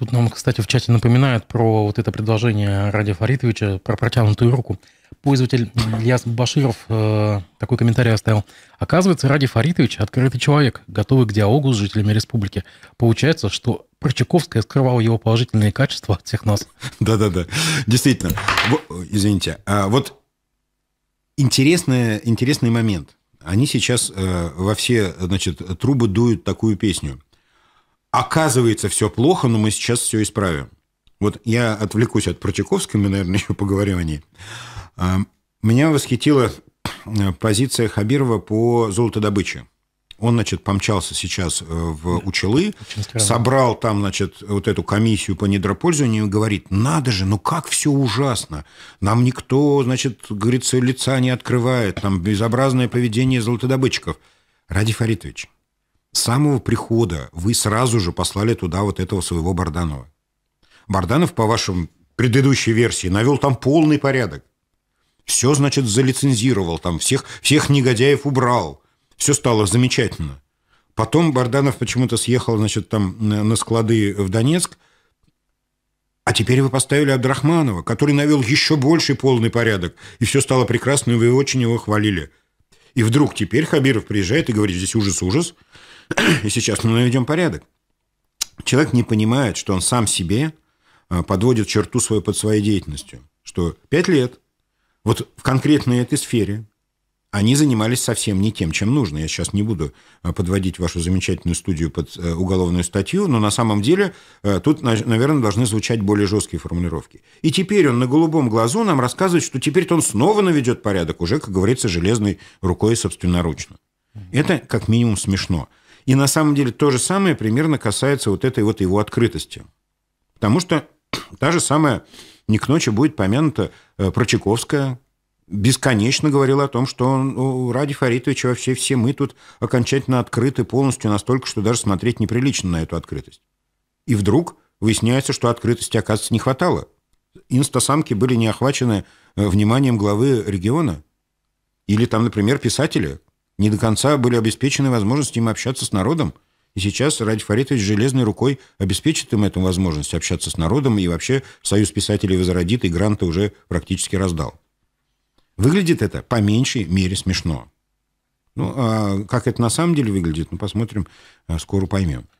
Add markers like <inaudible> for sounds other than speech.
Тут нам, кстати, в чате напоминают про вот это предложение Ради Фаритовича про протянутую руку. Пользователь Ильяс Баширов э, такой комментарий оставил. Оказывается, Ради Фаритович открытый человек, готовый к диалогу с жителями республики. Получается, что Прочаковская скрывала его положительные качества от всех нас. <laughs> Да-да-да, действительно. Извините, а вот интересный, интересный момент. Они сейчас э, во все значит, трубы дуют такую песню – оказывается, все плохо, но мы сейчас все исправим. Вот я отвлекусь от Протяковской, мы, наверное, <laughs> еще поговорим о ней. А, меня восхитила э, позиция Хабирова по золотодобыче. Он, значит, помчался сейчас э, в э, Учелы, собрал там, значит, вот эту комиссию по недропользованию и говорит, надо же, ну как все ужасно. Нам никто, значит, говорится, лица не открывает, там безобразное поведение золотодобытчиков. Ради Фаритович, с самого прихода вы сразу же послали туда вот этого своего Барданова. Барданов, по вашим предыдущей версии, навел там полный порядок. Все, значит, залицензировал там, всех, всех негодяев убрал. Все стало замечательно. Потом Барданов почему-то съехал, значит, там на склады в Донецк, а теперь вы поставили Абдрахманова, который навел еще больший полный порядок, и все стало прекрасно, и вы очень его хвалили. И вдруг теперь Хабиров приезжает и говорит, здесь ужас-ужас, <clears throat> и сейчас мы наведем порядок. Человек не понимает, что он сам себе а, подводит черту свою под своей деятельностью, что пять лет вот в конкретной этой сфере они занимались совсем не тем, чем нужно. Я сейчас не буду э, подводить вашу замечательную студию под э, уголовную статью, но на самом деле э, тут, наверное, должны звучать более жесткие формулировки. И теперь он на голубом глазу нам рассказывает, что теперь он снова наведет порядок, уже, как говорится, железной рукой собственноручно. Это как минимум смешно. И на самом деле то же самое примерно касается вот этой вот его открытости. Потому что <clears throat> та же самая не к ночи будет помянута Прочаковская, бесконечно говорил о том, что он, ну, ради Фаритовича вообще все мы тут окончательно открыты полностью настолько, что даже смотреть неприлично на эту открытость. И вдруг выясняется, что открытости, оказывается, не хватало. Инстасамки были не охвачены э, вниманием главы региона. Или там, например, писатели не до конца были обеспечены возможностью им общаться с народом. И сейчас Ради Фаритович железной рукой обеспечит им эту возможность общаться с народом, и вообще Союз писателей возродит, и гранты уже практически раздал. Выглядит это по меньшей мере смешно. Ну, а как это на самом деле выглядит, ну, посмотрим, а, скоро поймем.